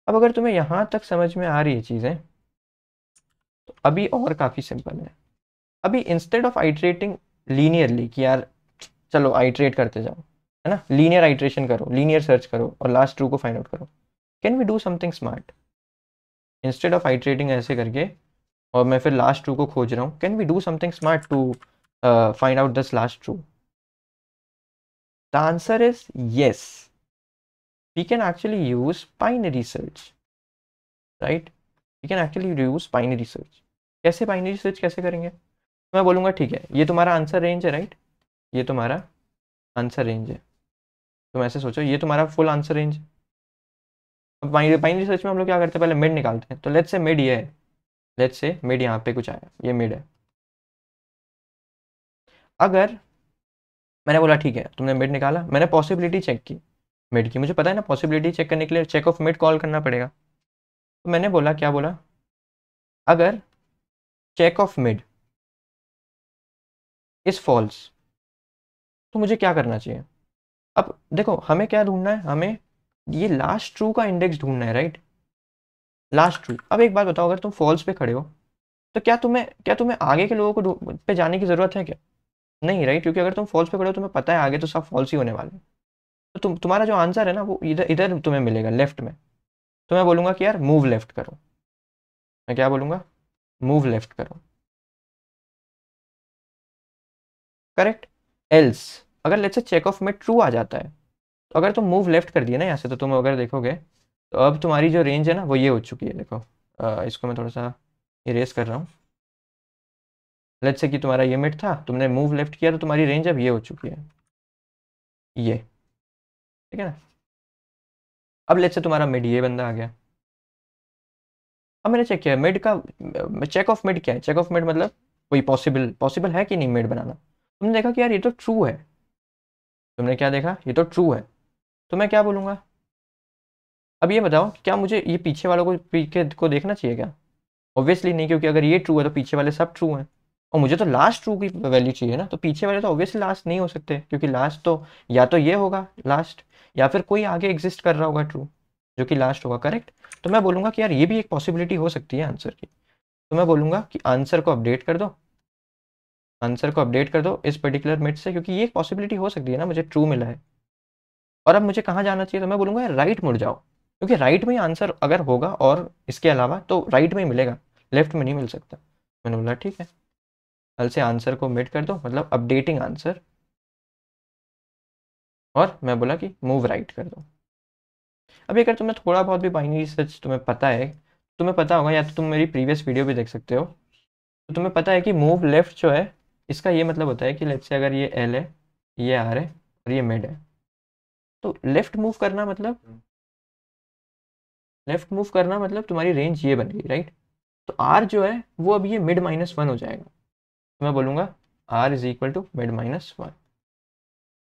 अब अगर तुम्हें यहाँ तक समझ में आ रही है चीज़ें तो अभी और काफ़ी सिंपल है अभी इंस्टेड ऑफ आइट्रेटिंग लीनियरली कि यार चलो आइट्रेट करते जाओ है ना लीनियर आइट्रेशन करो लीनियर सर्च करो और लास्ट ट्रू को फाइंड आउट करो can we do something smart instead of iterating ऐसे करके और मैं फिर लास्ट ट्रू को खोज रहा हूँ can we do something smart to find out this last true the answer is yes we can actually use binary search right we can actually use binary search कैसे बाइनरी सर्च कैसे करेंगे मैं बोलूँगा ठीक है ये तुम्हारा आंसर रेंज है राइट right? ये तुम्हारा आंसर रेंज है तुम तो ऐसे सोचो ये तुम्हारा फुल आंसर रेंज अब बाइनरी सर्च में हम लोग क्या करते हैं पहले मिड निकालते हैं तो लेट्स से मिड ये है लेट्स से मिड यहाँ पे कुछ आया ये मिड है अगर मैंने बोला ठीक है तुमने मिड निकाला मैंने पॉसिबिलिटी चेक की मिड की मुझे पता है ना पॉसिबिलिटी चेक करने के लिए चेक ऑफ मिड कॉल करना पड़ेगा तो मैंने बोला क्या बोला अगर check of mid is false तो मुझे क्या करना चाहिए अब देखो हमें क्या ढूंढना है हमें ये लास्ट ट्रू का इंडेक्स ढूंढना है राइट लास्ट ट्रू अब एक बात बताओ अगर तुम फॉल्स पे खड़े हो तो क्या तुम्हें क्या तुम्हें आगे के लोगों को पे जाने की ज़रूरत है क्या नहीं राइट क्योंकि अगर तुम फॉल्स पे खड़े हो तुम्हें पता है आगे तो सब फॉल्स ही होने वाले हैं तो तुम तुम्हारा जो आंसर है ना वो इधर इधर तुम्हें मिलेगा लेफ्ट में तो मैं बोलूँगा कि यार मूव लेफ्ट करो मैं क्या बोलूँगा मूव लेफ्ट करो करेक्ट एल्स अगर लेट्स से चेक ऑफ में ट्रू आ जाता है तो अगर तुम मूव लेफ्ट कर दिए ना यहाँ से तो तुम अगर देखोगे तो अब तुम्हारी जो रेंज है ना वो ये हो चुकी है देखो आ, इसको मैं थोड़ा सा इरेज कर रहा हूँ लेट्स से कि तुम्हारा ये मिट था तुमने मूव लेफ्ट किया तो तुम्हारी रेंज अब ये हो चुकी है ये ठीक है ना अब लेट्स से तुम्हारा मिड ये बंदा आ गया अब मैंने चेक किया मिड का चेक ऑफ मिड क्या है चेक ऑफ मिड मतलब कोई पॉसिबल पॉसिबल है कि नहीं मिड बनाना तुमने देखा कि यार ये तो ट्रू है तुमने क्या देखा ये तो ट्रू है तो मैं क्या बोलूँगा अब ये बताओ क्या मुझे ये पीछे वालों को पीछे को देखना चाहिए क्या ऑब्वियसली नहीं क्योंकि अगर ये ट्रू है तो पीछे वाले सब ट्रू हैं और मुझे तो लास्ट ट्रू की वैल्यू चाहिए ना तो पीछे वाले तो ऑब्वियसली लास्ट नहीं हो सकते क्योंकि लास्ट तो या तो ये होगा लास्ट या फिर कोई आगे एग्जिस्ट कर रहा होगा ट्रू जो कि लास्ट होगा करेक्ट तो मैं बोलूँगा कि यार ये भी एक पॉसिबिलिटी हो सकती है आंसर की तो मैं बोलूँगा कि आंसर को अपडेट कर दो आंसर को अपडेट कर दो इस पर्टिकुलर मिट से क्योंकि ये एक पॉसिबिलिटी हो सकती है ना मुझे ट्रू मिला है और अब मुझे कहाँ जाना चाहिए तो मैं बोलूँगा राइट मुड़ जाओ क्योंकि राइट में आंसर अगर होगा और इसके अलावा तो राइट में ही मिलेगा लेफ्ट में नहीं मिल सकता मैंने बोला ठीक है कल से आंसर को मिट कर दो मतलब अपडेटिंग आंसर और मैं बोला कि मूव राइट कर दो अब अगर तुम्हें थोड़ा बहुत भी बाइनरी सर्च तुम्हें पता है तुम्हें पता होगा या तो तुम मेरी प्रीवियस वीडियो भी देख सकते हो तो तुम्हें पता है कि मूव लेफ्ट जो है इसका ये मतलब होता है कि लेट से अगर ये एल है ये आर है और ये मेड है तो लेफ्ट मूव करना मतलब लेफ्ट हम्म। मूव करना मतलब तुम्हारी रेंज ये बन गई राइट तो आर जो है वो अब ये मिड माइनस वन हो जाएगा तो मैं बोलूँगा R is equal to mid minus one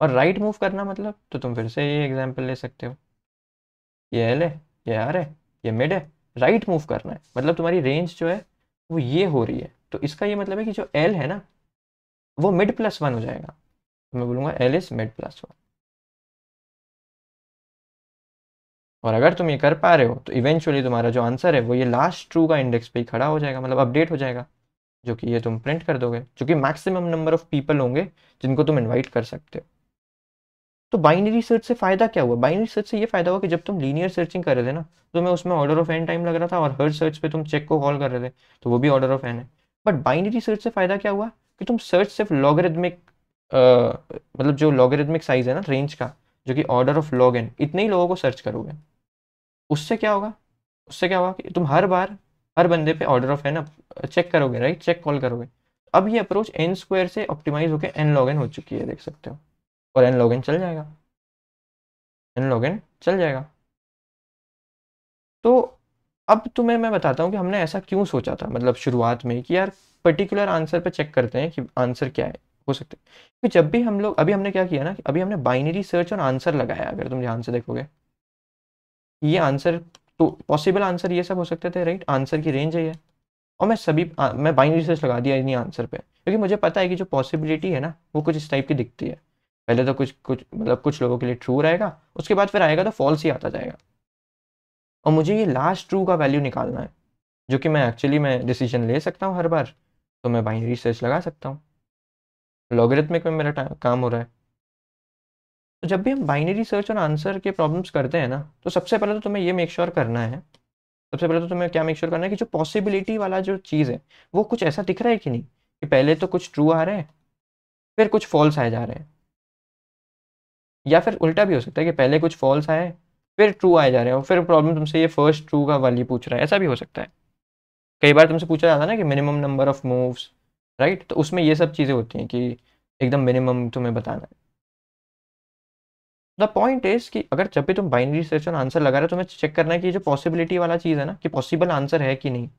और राइट right मूव करना मतलब तो तुम फिर से ये एग्जाम्पल ले सकते हो ये एल है ये आर है ये मिड है राइट right मूव करना है मतलब तुम्हारी रेंज जो है वो ये हो रही है तो इसका ये मतलब है कि जो एल है ना वो मिड प्लस वन हो जाएगा तो मैं बोलूंगा L is mid plus one और अगर तुम ये कर पा रहे हो तो इवेंचुअली तुम्हारा जो आंसर है वो ये लास्ट ट्रू का इंडेक्स पे ही खड़ा हो जाएगा मतलब अपडेट हो जाएगा जो कि ये तुम प्रिंट कर दोगे जो कि मैक्सिमम नंबर ऑफ पीपल होंगे जिनको तुम इनवाइट कर सकते हो तो बाइनरी सर्च से फ़ायदा क्या हुआ बाइनरी सर्च से ये फ़ायदा हुआ कि जब तुम लीनियर सर्चिंग कर रहे थे ना तो मैं उसमें ऑर्डर ऑफ एन टाइम लग रहा था और हर सर्च पे तुम चेक को कॉल कर रहे थे तो वो भी ऑर्डर ऑफ एन है बट बाइनरी सर्च से फ़ायदा क्या हुआ कि तुम सर्च सिर्फ लॉगरिदमिक मतलब जो लॉगरिदमिक साइज है ना रेंज का जो कि ऑर्डर ऑफ लॉग एन इतने ही लोगों को सर्च करोगे उससे क्या होगा उससे क्या होगा कि तुम हर बार हर बंदे पे ऑर्डर ऑफ एन चेक करोगे राइट चेक कॉल करोगे अब ये अप्रोच एन स्क्वायर से ऑप्टिमाइज होकर एन लॉग एन हो चुकी है देख सकते हो और एन लॉग एन चल जाएगा एन लॉग एन चल जाएगा तो अब तुम्हें मैं बताता हूँ कि हमने ऐसा क्यों सोचा था मतलब शुरुआत में कि यार पर्टिकुलर आंसर पर चेक करते हैं कि आंसर क्या है हो सकते हैं क्योंकि जब भी हम लोग अभी हमने क्या किया ना कि अभी हमने बाइनरी सर्च और आंसर लगाया अगर तुम ध्यान से देखोगे ये आंसर तो पॉसिबल आंसर ये सब हो सकते थे राइट आंसर की रेंज है ये और मैं सभी आ, मैं बाइनरी सर्च लगा दिया इन्हीं आंसर पे क्योंकि मुझे पता है कि जो पॉसिबिलिटी है ना वो कुछ इस टाइप की दिखती है पहले तो कुछ कुछ मतलब कुछ लोगों के लिए ट्रू रहेगा उसके बाद फिर आएगा तो फॉल्स ही आता जाएगा और मुझे ये लास्ट ट्रू का वैल्यू निकालना है जो कि मैं एक्चुअली मैं डिसीजन ले सकता हूँ हर बार तो मैं बाइनरी सर्च लगा सकता हूँ लॉगरिथमिक में मेरा काम हो रहा है तो जब भी हम बाइनरी सर्च और आंसर के प्रॉब्लम्स करते हैं ना तो सबसे पहले तो तुम्हें ये मेक श्योर sure करना है सबसे पहले तो तुम्हें क्या मेक श्योर sure करना है कि जो पॉसिबिलिटी वाला जो चीज़ है वो कुछ ऐसा दिख रहा है कि नहीं कि पहले तो कुछ ट्रू आ रहे हैं फिर कुछ फॉल्स आए जा रहे हैं या फिर उल्टा भी हो सकता है कि पहले कुछ फॉल्स आए फिर ट्रू आए जा रहे हो फिर प्रॉब्लम तुमसे ये फर्स्ट ट्रू का वाली पूछ रहा है ऐसा भी हो सकता है कई बार तुमसे पूछा जाता है ना कि minimum number of moves right तो उसमें ये सब चीज़ें होती हैं कि एकदम मिनिमम तुम्हें बताना है द पॉइंट इज कि अगर जब भी तुम बाइनरी सर्च और आंसर लगा रहे हो तुम्हें चेक करना है कि जो पॉसिबिलिटी वाला चीज़ है ना कि पॉसिबल आंसर है कि नहीं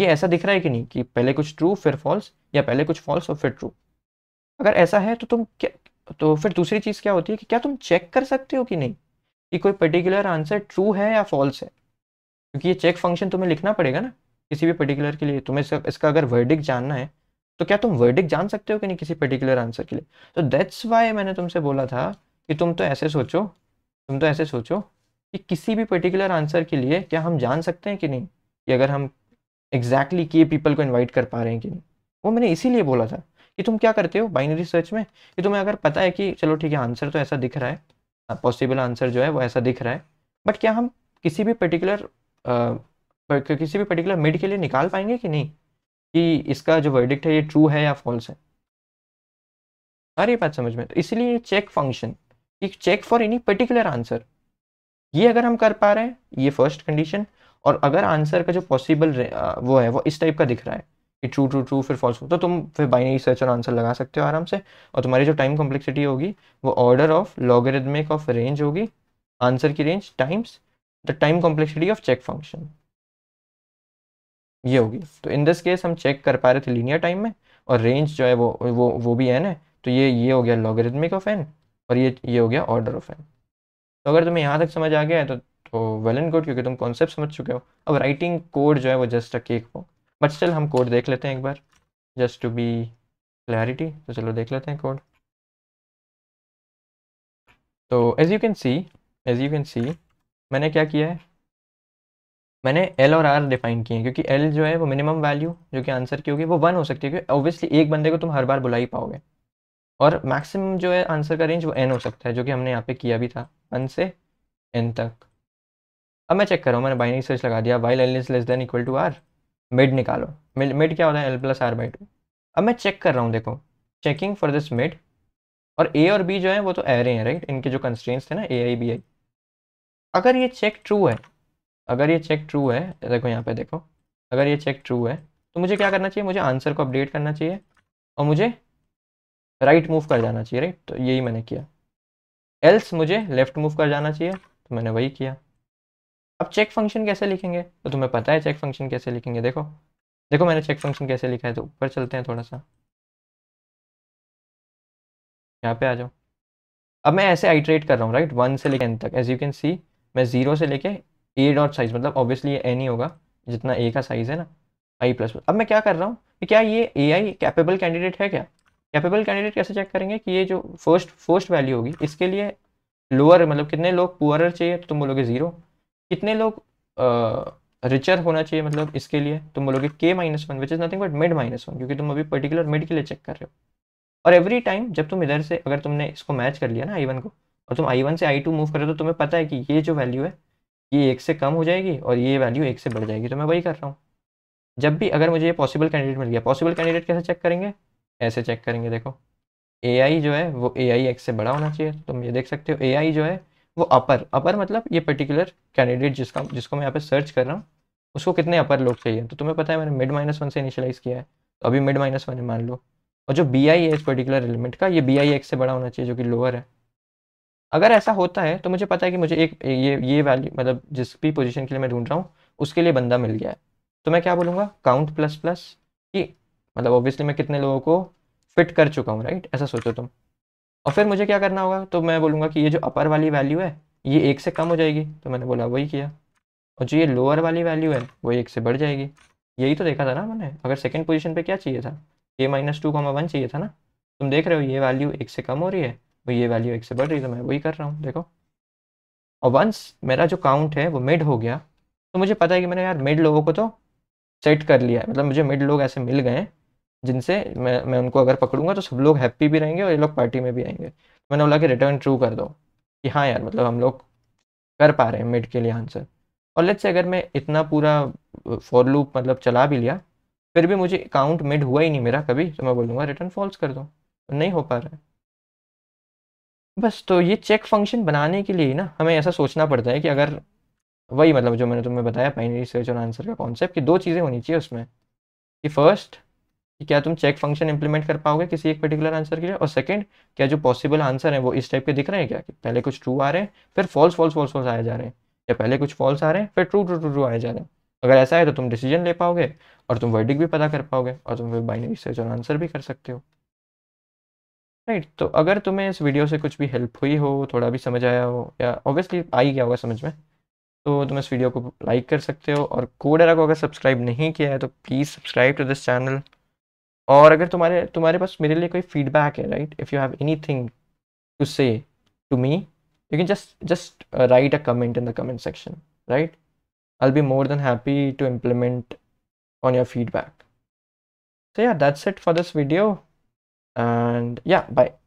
ये ऐसा दिख रहा है कि नहीं कि पहले कुछ ट्रू फिर फॉल्स या पहले कुछ फॉल्स और फिर ट्रू अगर ऐसा है तो तुम क्या तो फिर दूसरी चीज़ क्या होती है कि क्या तुम चेक कर सकते हो कि नहीं कि कोई पर्टिकुलर आंसर ट्रू है या फॉल्स है क्योंकि ये चेक फंक्शन तुम्हें लिखना पड़ेगा ना किसी भी पर्टिकुलर के लिए तुम्हें इसका, इसका अगर वर्डिक जानना है तो क्या तुम वर्डिक जान सकते हो कि नहीं किसी पर्टिकुलर आंसर के लिए तो दैट्स वाई मैंने तुमसे बोला था कि तुम तो ऐसे सोचो तुम तो ऐसे सोचो कि किसी भी पर्टिकुलर आंसर के लिए क्या हम जान सकते हैं कि नहीं कि अगर हम एग्जैक्टली exactly पीपल को इन्वाइट कर पा रहे हैं कि नहीं वो मैंने इसीलिए बोला था कि तुम क्या करते हो बाइनरी सर्च में कि तुम्हें अगर पता है कि चलो ठीक है आंसर तो ऐसा दिख रहा है पॉसिबल आंसर जो है वो ऐसा दिख रहा है बट क्या हम किसी भी पर्टिकुलर किसी भी पर्टिकुलर मिड के लिए निकाल पाएंगे कि नहीं कि इसका जो वर्डिक्ट है ये ट्रू है या फॉल्स है अरे बात समझ में तो इसलिए चेक फंक्शन कि check for any particular answer ये अगर हम कर पा रहे हैं ये फर्स्ट कंडीशन और अगर आंसर का जो पॉसिबल वो है वो इस टाइप का दिख रहा है कि ट्रू ट्रू ट्रू फिर फॉल्स तो तुम फिर बाइनरी सर्च और आंसर लगा सकते हो आराम से और तुम्हारी जो टाइम कॉम्प्लेक्सिटी होगी वो order of logarithmic of range होगी आंसर की range times the time complexity of check function ये होगी तो इन दिस केस हम चेक कर पा रहे थे लीनियर टाइम में और रेंज जो है वो वो वो भी एन है तो ये ये हो गया लॉगरिदमिक ऑफ एन और ये ये हो गया ऑर्डर ऑफ एन तो अगर तुम्हें यहाँ तक समझ आ गया है तो तो वेल एंड गुड क्योंकि तुम कॉन्सेप्ट समझ चुके हो अब राइटिंग कोड जो है वो जस्ट अ केक हो बट स्टिल हम कोड देख लेते हैं एक बार जस्ट टू बी क्लैरिटी तो चलो देख लेते हैं कोड तो as you can see as you can see मैंने क्या किया है मैंने एल और आर डिफाइन किए हैं क्योंकि एल जो है वो मिनिमम वैल्यू जो कि आंसर की होगी वो वन हो सकती है क्योंकि ऑब्वियसली एक बंदे को तुम हर बार बुला ही पाओगे और मैक्सिमम जो है आंसर का रेंज वो एन हो सकता है जो कि हमने यहाँ पे किया भी था वन से एन तक अब मैं चेक कर रहा हूँ मैंने बाइनरी सर्च लगा दिया while L is less than equal to R mid निकालो मिड मिड क्या होता है L plus R by two अब मैं चेक कर रहा हूँ देखो चेकिंग फॉर दिस मिड और ए और बी जो है वो तो एरे हैं राइट इनके जो कंस्ट्रेंट्स थे ना ए आई बी आई अगर ये चेक ट्रू है अगर ये चेक ट्रू है देखो यहाँ पे देखो अगर ये चेक ट्रू है तो मुझे क्या करना चाहिए मुझे आंसर को अपडेट करना चाहिए और मुझे राइट right मूव कर जाना चाहिए राइट तो यही मैंने किया एल्स मुझे लेफ्ट मूव कर जाना चाहिए तो मैंने वही किया अब चेक फंक्शन कैसे लिखेंगे तो तुम्हें पता है चेक फंक्शन कैसे लिखेंगे देखो देखो मैंने चेक फंक्शन कैसे लिखा है तो ऊपर चलते हैं थोड़ा सा यहाँ पे आ जाओ अब मैं ऐसे आइट्रेट कर रहा हूँ राइट वन से लेकर एन तक एज यू कैन सी मैं जीरो से लेके ए डॉट साइज मतलब ऑब्वियसली ये एन ही होगा जितना ए का साइज है ना आई प्लस अब मैं क्या कर रहा हूँ क्या ये ए आई कैपेबल कैंडिडेट है क्या कैपेबल कैंडिडेट कैसे चेक करेंगे कि ये जो फर्स्ट फर्स्ट वैल्यू होगी इसके लिए लोअर मतलब कितने लोग पुअर चाहिए तो तुम बोलोगे जीरो कितने लोग रिचर होना चाहिए मतलब इसके लिए तुम बोलोगे k minus one which is nothing but mid minus one क्योंकि तुम अभी पर्टिकुलर मिड के लिए चेक कर रहे हो और एवरी टाइम जब तुम इधर से अगर तुमने इसको मैच कर लिया ना आई वन को और तुम आई वन से आई टू मूव हो तो तुम्हें पता है कि ये जो वैल्यू है ये एक से कम हो जाएगी और ये वैल्यू एक से बढ़ जाएगी तो मैं वही कर रहा हूँ जब भी अगर मुझे ये पॉसिबल कैंडिडेट मिल गया पॉसिबल कैंडिडेट कैसे चेक करेंगे ऐसे चेक करेंगे देखो ए आई जो है वो ए आई एक्स से बड़ा होना चाहिए तुम ये देख सकते हो ए आई जो है वो अपर अपर मतलब ये पर्टिकुलर कैंडिडेट जिसका जिसको मैं यहाँ पे सर्च कर रहा हूँ उसको कितने अपर लोग चाहिए तो तुम्हें पता है मैंने मिड माइनस वन से इनिशलाइज़ किया है तो अभी मिड माइनस वन है मान लो और जो बी आई है इस पर्टिकुलर एलिमेंट का ये बी आई एक्स से बड़ा होना चाहिए जो कि लोअर है अगर ऐसा होता है तो मुझे पता है कि मुझे एक ये ये वैल्यू मतलब जिस भी पोजिशन के लिए मैं ढूंढ रहा हूँ उसके लिए बंदा मिल गया है तो मैं क्या बोलूँगा काउंट प्लस प्लस कि मतलब ऑब्वियसली मैं कितने लोगों को फिट कर चुका हूँ राइट ऐसा सोचो तुम और फिर मुझे क्या करना होगा तो मैं बोलूँगा कि ये जो अपर वाली वैल्यू है ये एक से कम हो जाएगी तो मैंने बोला वही किया और जो ये लोअर वाली वैल्यू है वो एक से बढ़ जाएगी यही तो देखा था ना मैंने अगर सेकेंड पोजिशन पर क्या चाहिए था A minus two comma one चाहिए था ना तुम देख रहे हो ये वैल्यू एक से कम हो रही है और ये वैल्यू एक से बढ़ रही है तो मैं वही कर रहा हूँ देखो और वंस मेरा जो काउंट है वो मिड हो गया तो मुझे पता है कि मैंने यार मिड लोगों को तो सेट कर लिया है मतलब मुझे मिड लोग ऐसे मिल गए जिनसे मैं मैं उनको अगर पकड़ूंगा तो सब लोग हैप्पी भी रहेंगे और ये लोग पार्टी में भी आएंगे मैंने बोला कि रिटर्न ट्रू कर दो कि हाँ यार मतलब हम लोग कर पा रहे हैं मिड के लिए आंसर और लेट्स से अगर मैं इतना पूरा फॉर लूप मतलब चला भी लिया फिर भी मुझे अकाउंट मिड हुआ ही नहीं मेरा कभी तो मैं बोलूँगा रिटर्न फॉल्स कर दो तो नहीं हो पा रहा है बस तो ये चेक फंक्शन बनाने के लिए ना हमें ऐसा सोचना पड़ता है कि अगर वही मतलब जो मैंने तुम्हें बताया बाइनरी सर्च और आंसर का कॉन्सेप्ट कि दो चीज़ें होनी चाहिए उसमें कि फर्स्ट कि क्या तुम चेक फंक्शन इंप्लीमेंट कर पाओगे किसी एक पर्टिकुलर आंसर के लिए और सेकंड क्या जो पॉसिबल आंसर है वो इस टाइप के दिख रहे हैं क्या कि पहले कुछ ट्रू आ रहे हैं फिर फॉल्स फॉल्स फॉल्स फॉल्स आए जा रहे हैं या पहले कुछ फॉल्स आ रहे हैं फिर ट्रू ट्रू ट्रू ट्रू आए जा रहे हैं अगर ऐसा है तो तुम डिसीजन ले पाओगे और तुम वर्डिक भी पता कर पाओगे और तुम फिर बाइनरी सर्च और आंसर भी कर सकते हो राइट तो अगर तुम्हें इस वीडियो से कुछ भी हेल्प हुई हो थोड़ा भी समझ आया हो या ऑब्वियसली आ ही गया होगा समझ में तो तुम इस वीडियो को लाइक कर सकते हो और कोडेरा को अगर सब्सक्राइब नहीं किया है तो please subscribe to this channel और अगर तुम्हारे तुम्हारे पास मेरे लिए कोई फीडबैक है right if you have anything to say to me you can just just write a comment in the comment section right I be more than happy to implement on your feedback so yeah that's it for this video and yeah bye